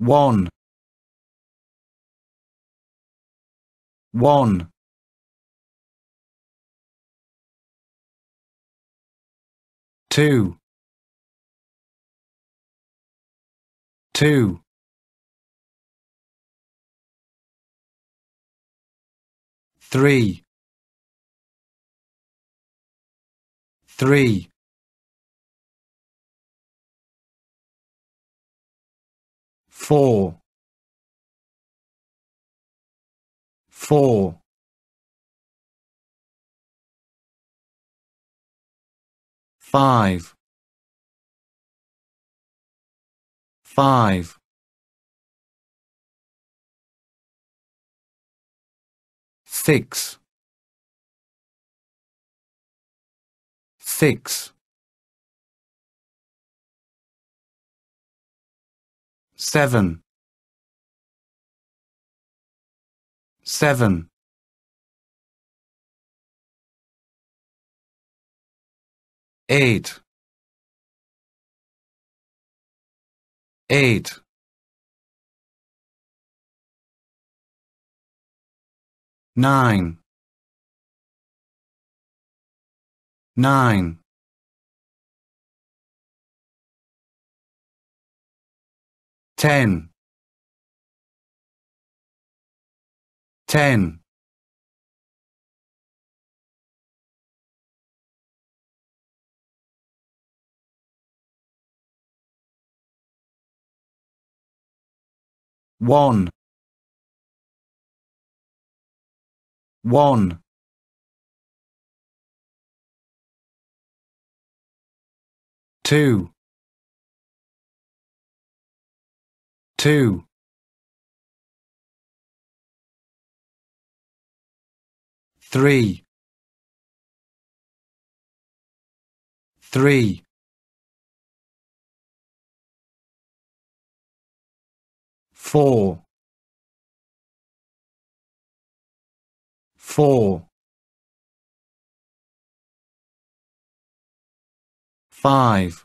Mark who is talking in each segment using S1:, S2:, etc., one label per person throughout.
S1: One. One. Two. Two. Three. Three. four four five five six six seven seven eight eight nine nine Ten. Ten. One. One. Two. two three three four four five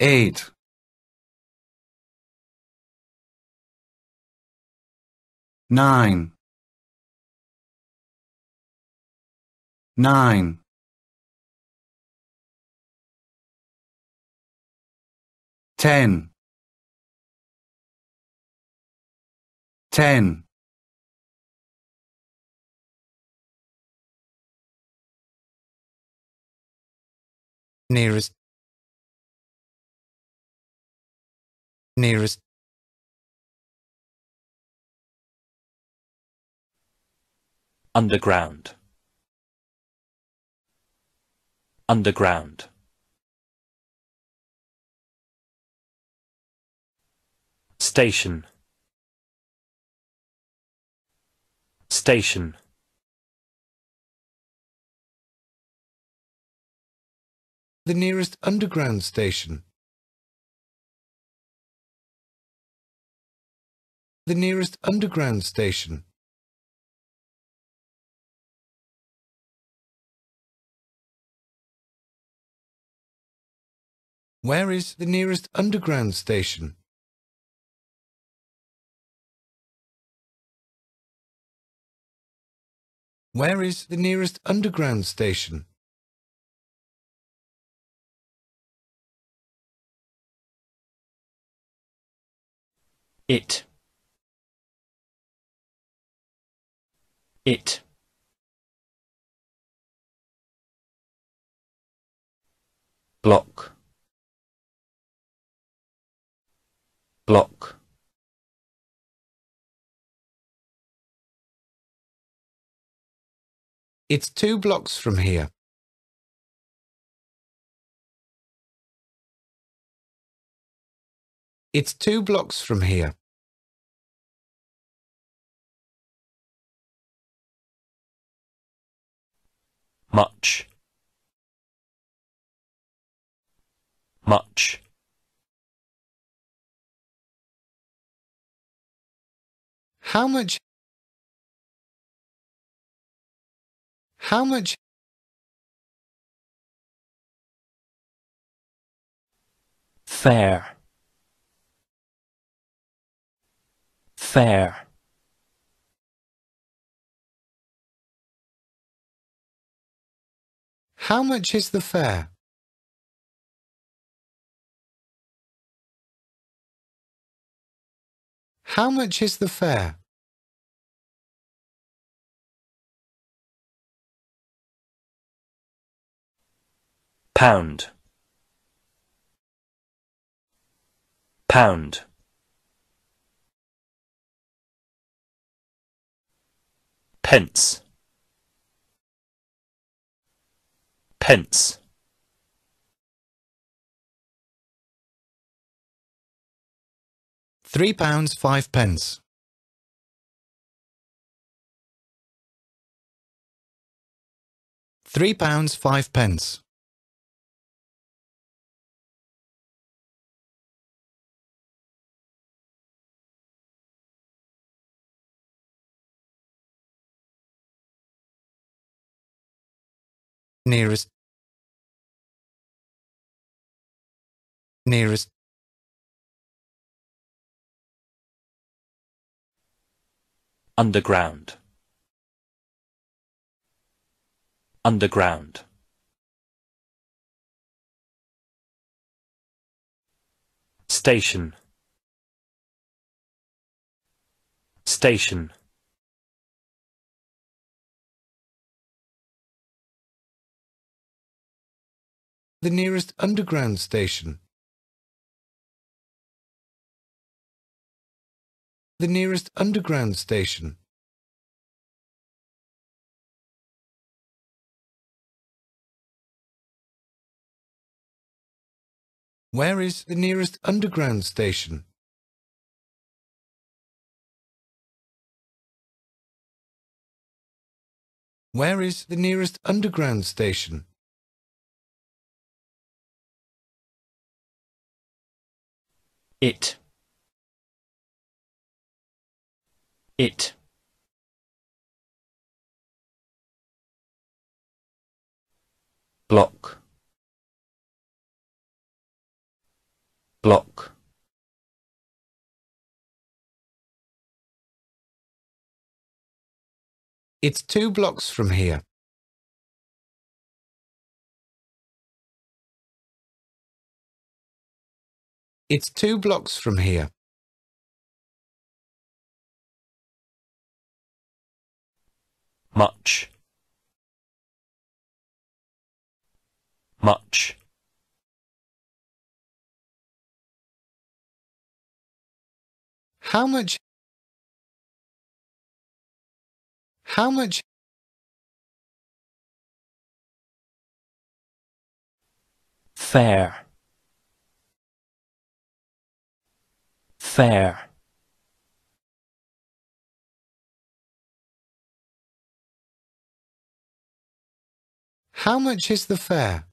S1: eight nine nine ten ten nearest nearest underground underground station station the nearest underground station the nearest underground station. Where is the nearest underground station? Where is the nearest underground station? It. it block block It's two blocks from here. It's two blocks from here. much much how much how much fair fair How much is the fare? How much is the fare? Pound. Pound. Pence. pence Three pounds five pence. Three pounds five pence. nearest nearest underground underground station station the nearest underground station. The nearest underground station. Where is the nearest underground station? Where is the nearest underground station? it it block block It's two blocks from here. It's two blocks from here. Much. Much. How much? How much? Fair. fair How much is the fare?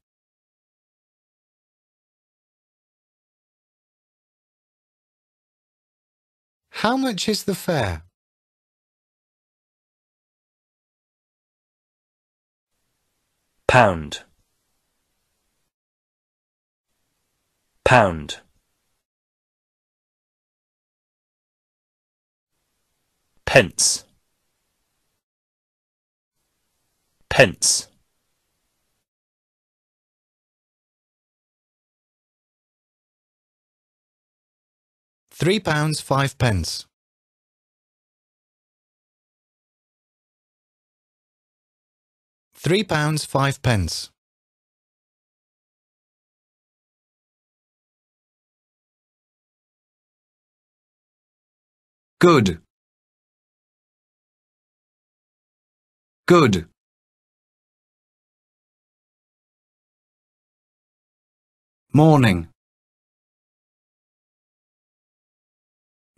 S1: How much is the fare? Pound. Pound. pence pence Three pounds five pence. Three pounds five pence. Good. Good morning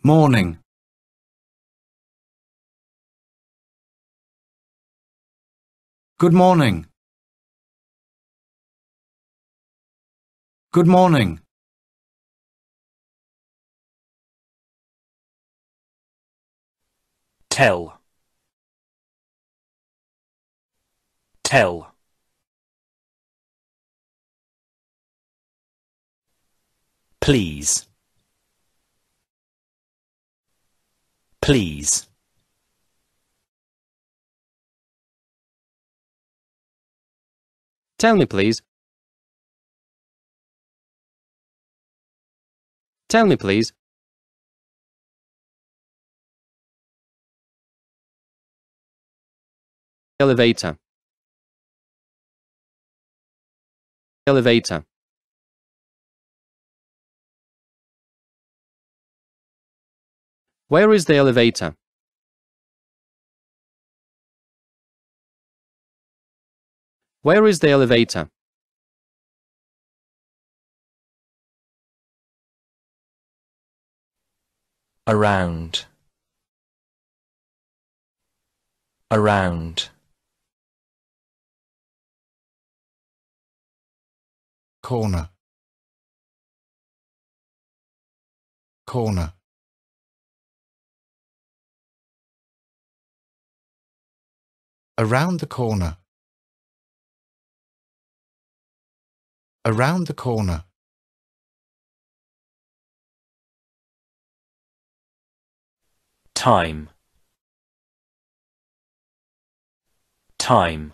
S1: morning good morning good morning tell tell please please Tell me, please. Tell me, please. Elevator. elevator Where is the elevator? Where is the elevator? Around. Around. corner corner around the corner around the corner time time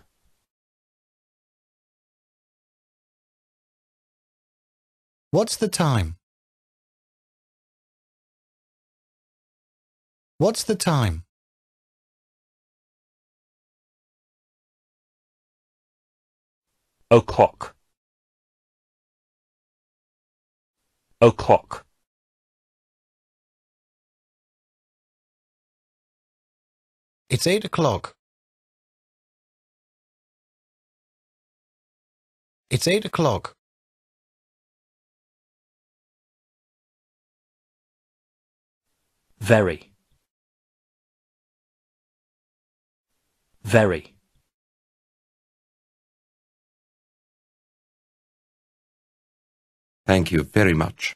S1: What's the time? What's the time? O'clock. O'clock. It's eight o'clock. It's eight o'clock. very very Thank you very much.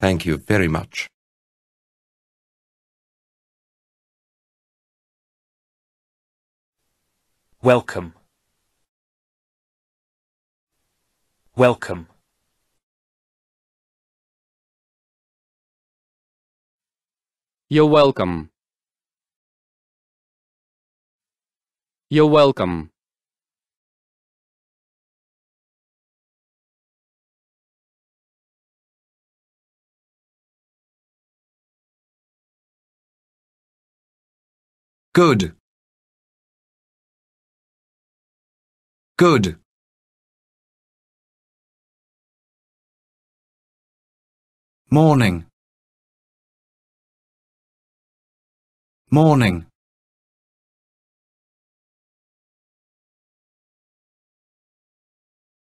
S1: Thank you very much. Welcome. Welcome. You're welcome. You're welcome. Good. Good. Morning. morning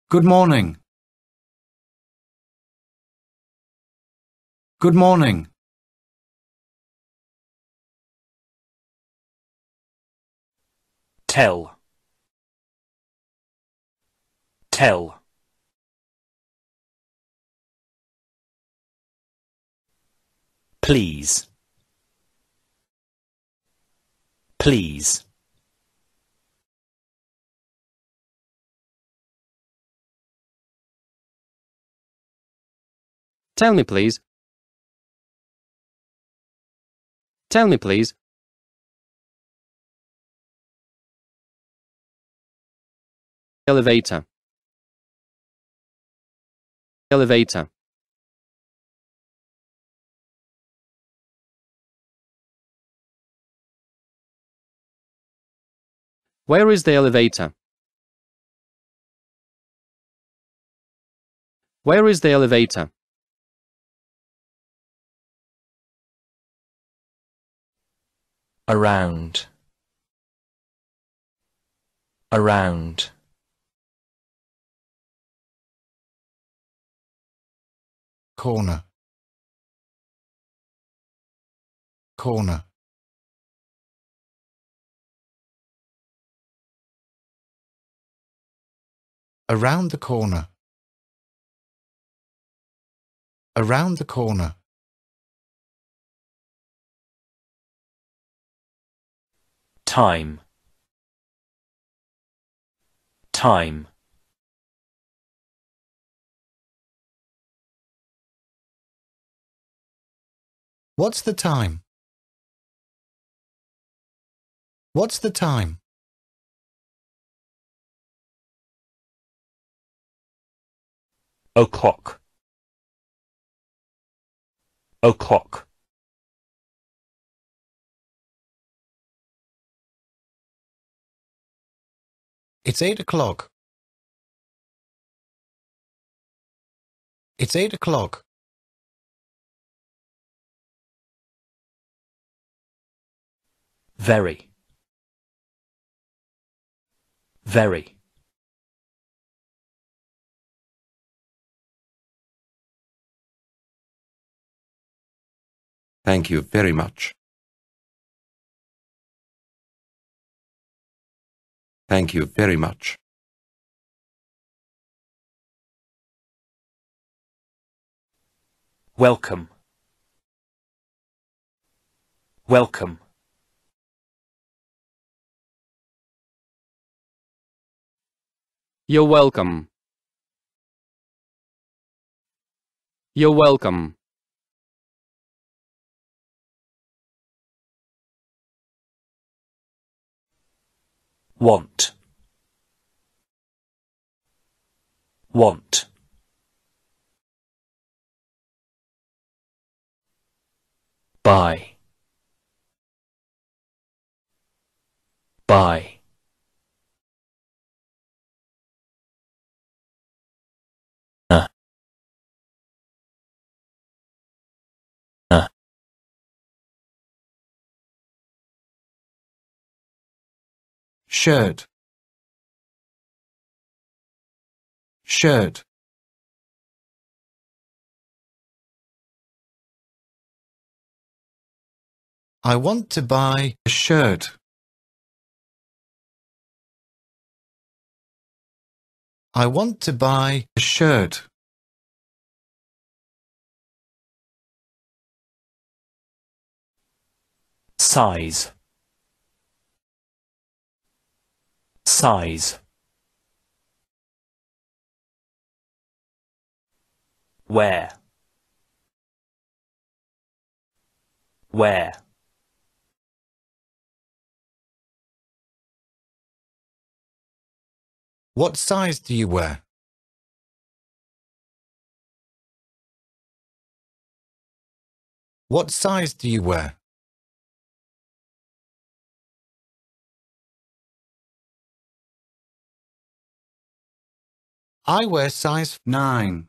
S1: Good morning. Good morning. Tell. Tell. Please. please Tell me please. Tell me please. Elevator. Elevator. Where is the elevator? Where is the elevator? Around. Around. Corner. Corner. Around the corner. Around the corner. Time. Time. What's the time? What's the time? o'clock o'clock It's eight o'clock. It's eight o'clock. Very. Very. Thank you very much. Thank you very much. Welcome. Welcome. You're welcome. You're welcome. want want buy buy shirt shirt I want to buy a shirt. I want to buy a shirt. Size size. Where? Where? What size do you wear? What size do you wear? I wear size 9.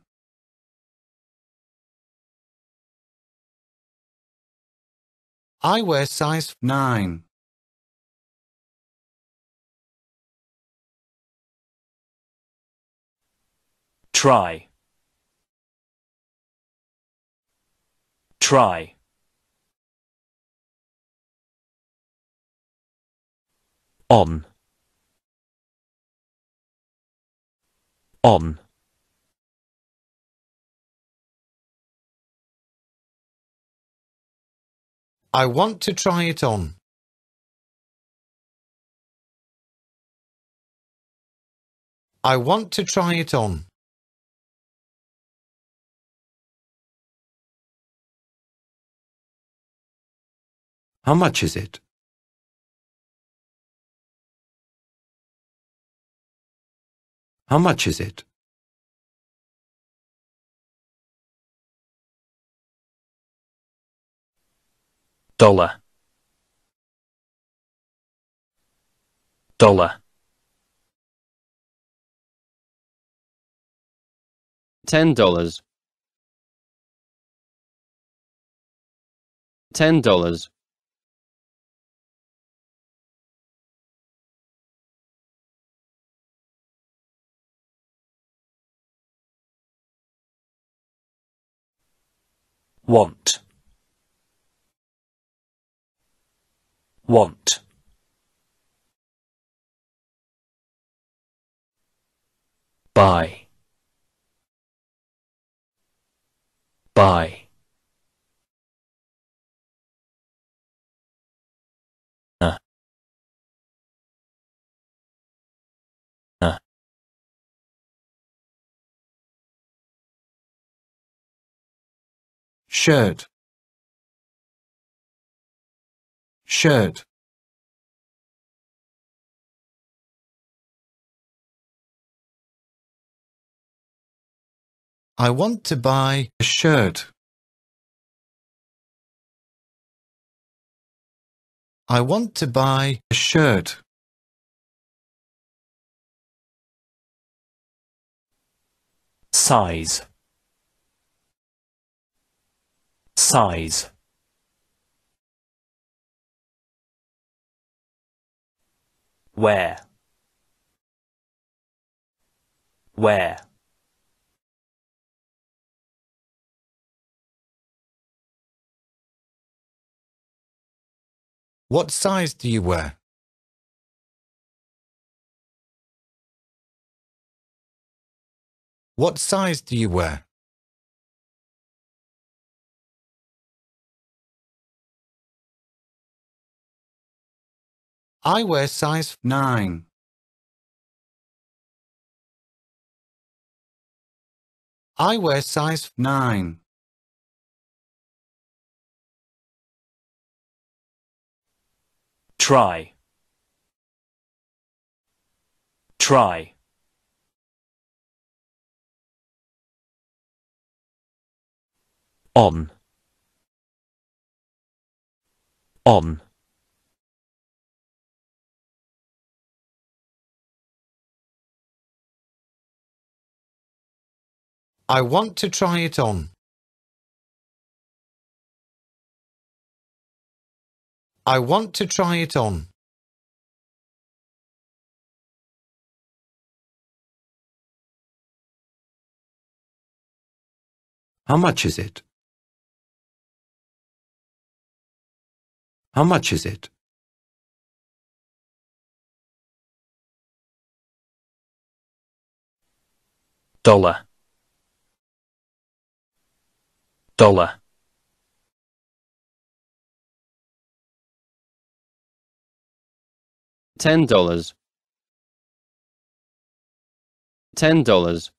S1: I wear size 9. Try. Try. On. on I want to try it on. I want to try it on. How much is it? How much is it? Dollar. Dollar. Ten dollars. Ten dollars. want want buy buy shirt shirt I want to buy a shirt. I want to buy a shirt. Size size where where What size do you wear? What size do you wear? I wear size 9. I wear size 9. Try. Try. On. On. I want to try it on. I want to try it on. How much is it? How much is it? Dollar. dollar ten dollars ten dollars